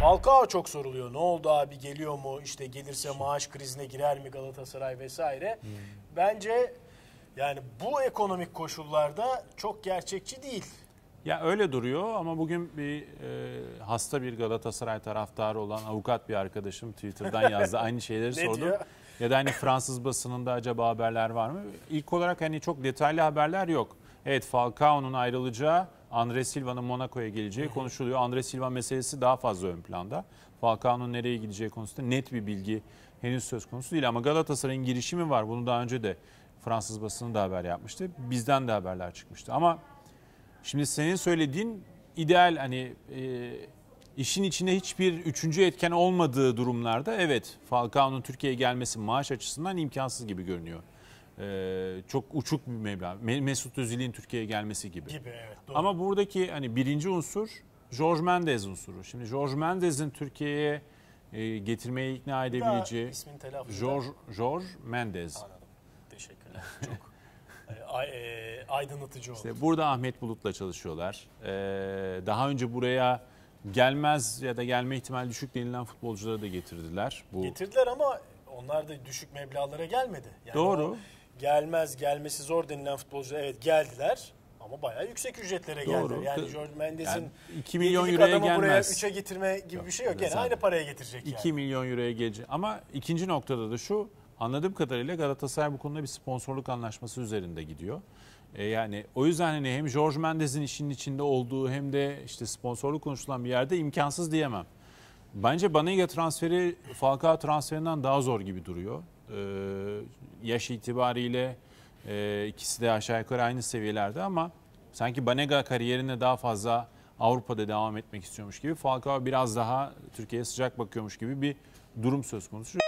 Falcao çok soruluyor. Ne oldu abi geliyor mu? İşte gelirse maaş krizine girer mi Galatasaray vesaire. Hmm. Bence yani bu ekonomik koşullarda çok gerçekçi değil. Ya öyle duruyor ama bugün bir e, hasta bir Galatasaray taraftarı olan avukat bir arkadaşım Twitter'dan yazdı. Aynı şeyleri sordu. Ya da hani Fransız basınında acaba haberler var mı? İlk olarak hani çok detaylı haberler yok. Evet Falcao'nun ayrılacağı Andre Silva'nın Monaco'ya geleceği konuşuluyor. Andre Silva meselesi daha fazla ön planda. Falcao'nun nereye gideceği konusunda net bir bilgi henüz söz konusu değil. Ama Galatasaray'ın girişimi var. Bunu daha önce de Fransız basını da haber yapmıştı. Bizden de haberler çıkmıştı. Ama şimdi senin söylediğin ideal hani e, işin içine hiçbir üçüncü etken olmadığı durumlarda evet Falcao'nun Türkiye'ye gelmesi maaş açısından imkansız gibi görünüyor e, çok uçuk bir meblağ. Mesut Özil'in Türkiye'ye gelmesi gibi. Gibi evet. Doğru. Ama buradaki hani birinci unsur George Mendes unsuru. Şimdi George Mendes'in Türkiye'ye e, getirmeye ikna edebileceği George, George Mendes. Anladım. Teşekkürler. Çok e, e, aydınlatıcı oldu. İşte burada Ahmet Bulut'la çalışıyorlar. E, daha önce buraya gelmez ya da gelme ihtimali düşük denilen futbolcuları da getirdiler. Bu. Getirdiler ama onlar da düşük meblalara gelmedi. Yani Doğru. O gelmez gelmesi zor denilen futbolcular evet geldiler. Ama bayağı yüksek ücretlere Doğru. geldiler. Yani George Mendes'in yani 2 milyon euroya gelmez. buraya 3'e getirme gibi yok, bir şey yok. Gene aynı paraya getirecek 2 yani. milyon euroya gelecek. Ama ikinci noktada da şu anladığım kadarıyla Galatasaray bu konuda bir sponsorluk anlaşması üzerinde gidiyor. E yani o yüzden hani hem George Mendes'in işinin içinde olduğu hem de işte sponsorluk konuşulan bir yerde imkansız diyemem. Bence Banega transferi Falcao transferinden daha zor gibi duruyor. Ee, yaş itibariyle e, ikisi de aşağı yukarı aynı seviyelerde ama sanki Banega kariyerine daha fazla Avrupa'da devam etmek istiyormuş gibi Falcao biraz daha Türkiye'ye sıcak bakıyormuş gibi bir durum söz konusu.